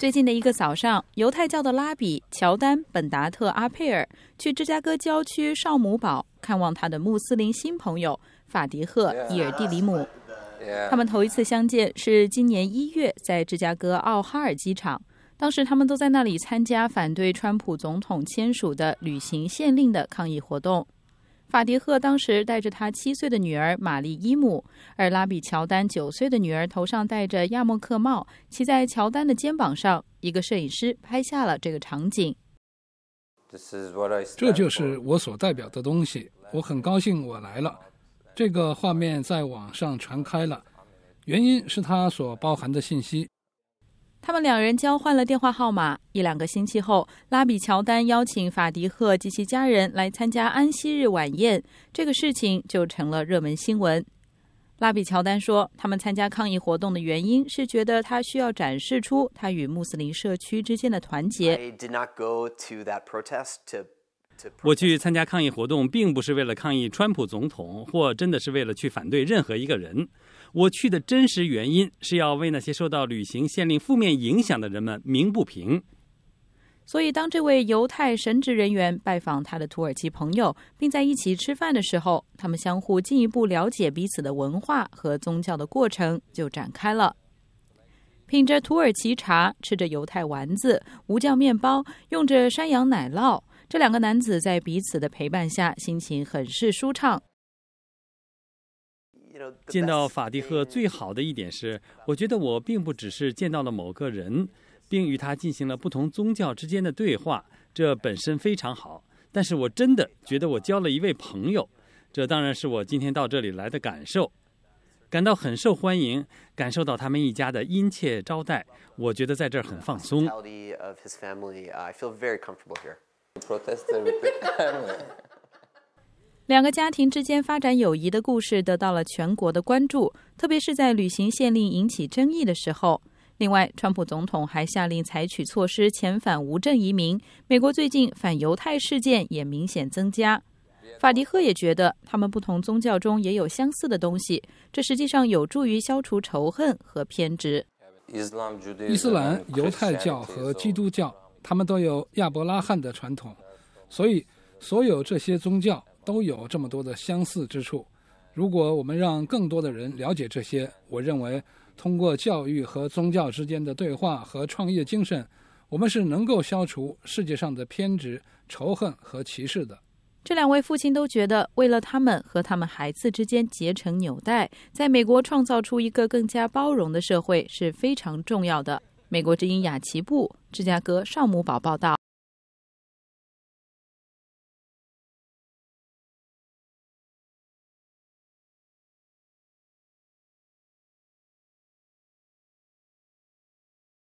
最近的一个早上，犹太教的拉比乔丹·本达特·阿佩尔去芝加哥郊区少姆堡看望他的穆斯林新朋友法迪赫·伊尔蒂里姆。他们头一次相见是今年一月在芝加哥奥哈尔机场，当时他们都在那里参加反对川普总统签署的旅行限令的抗议活动。法迪赫当时带着他七岁的女儿玛丽伊姆，而拉比乔丹九岁的女儿头上戴着亚莫克帽，骑在乔丹的肩膀上。一个摄影师拍下了这个场景。这就是我所代表的东西。我很高兴我来了。这个画面在网上传开了，原因是它所包含的信息。他们两人交换了电话号码。一两个星期后，拉比乔丹邀请法迪赫及其家人来参加安息日晚宴，这个事情就成了热门新闻。拉比乔丹说，他们参加抗议活动的原因是觉得他需要展示出他与穆斯林社区之间的团结。我去参加抗议活动，并不是为了抗议川普总统，或真的是为了去反对任何一个人。我去的真实原因是要为那些受到旅行限令负面影响的人们鸣不平。所以，当这位犹太神职人员拜访他的土耳其朋友，并在一起吃饭的时候，他们相互进一步了解彼此的文化和宗教的过程就展开了。品着土耳其茶，吃着犹太丸子、无酱面包，用着山羊奶酪，这两个男子在彼此的陪伴下，心情很是舒畅。见到法蒂赫最好的一点是，我觉得我并不只是见到了某个人，并与他进行了不同宗教之间的对话，这本身非常好。但是我真的觉得我交了一位朋友，这当然是我今天到这里来的感受，感到很受欢迎，感受到他们一家的殷切招待。我觉得在这儿很放松。两个家庭之间发展友谊的故事得到了全国的关注，特别是在旅行限令引起争议的时候。另外，川普总统还下令采取措施遣返无证移民。美国最近反犹太事件也明显增加。法迪赫也觉得，他们不同宗教中也有相似的东西，这实际上有助于消除仇恨和偏执。伊斯兰、犹太教和基督教，他们都有亚伯拉罕的传统，所以所有这些宗教。都有这么多的相似之处。如果我们让更多的人了解这些，我认为通过教育和宗教之间的对话和创业精神，我们是能够消除世界上的偏执、仇恨和歧视的。这两位父亲都觉得，为了他们和他们孩子之间结成纽带，在美国创造出一个更加包容的社会是非常重要的。美国之音雅琪布，芝加哥少姆堡报道。